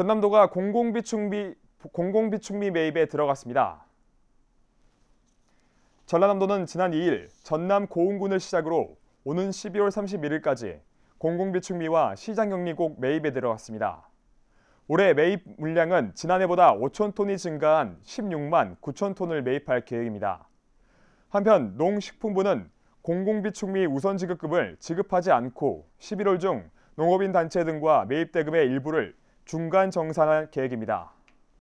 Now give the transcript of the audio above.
전남도가 공공비축비, 공공비축비 매입에 들어갔습니다. 전라남도는 지난 2일 전남 고흥군을 시작으로 오는 12월 31일까지 공공비축비와 시장격리곡 매입에 들어갔습니다. 올해 매입 물량은 지난해보다 5천 톤이 증가한 16만 9천 톤을 매입할 계획입니다. 한편 농식품부는 공공비축미 우선 지급금을 지급하지 않고 11월 중 농업인 단체 등과 매입 대금의 일부를 중간 정상화 계획입니다.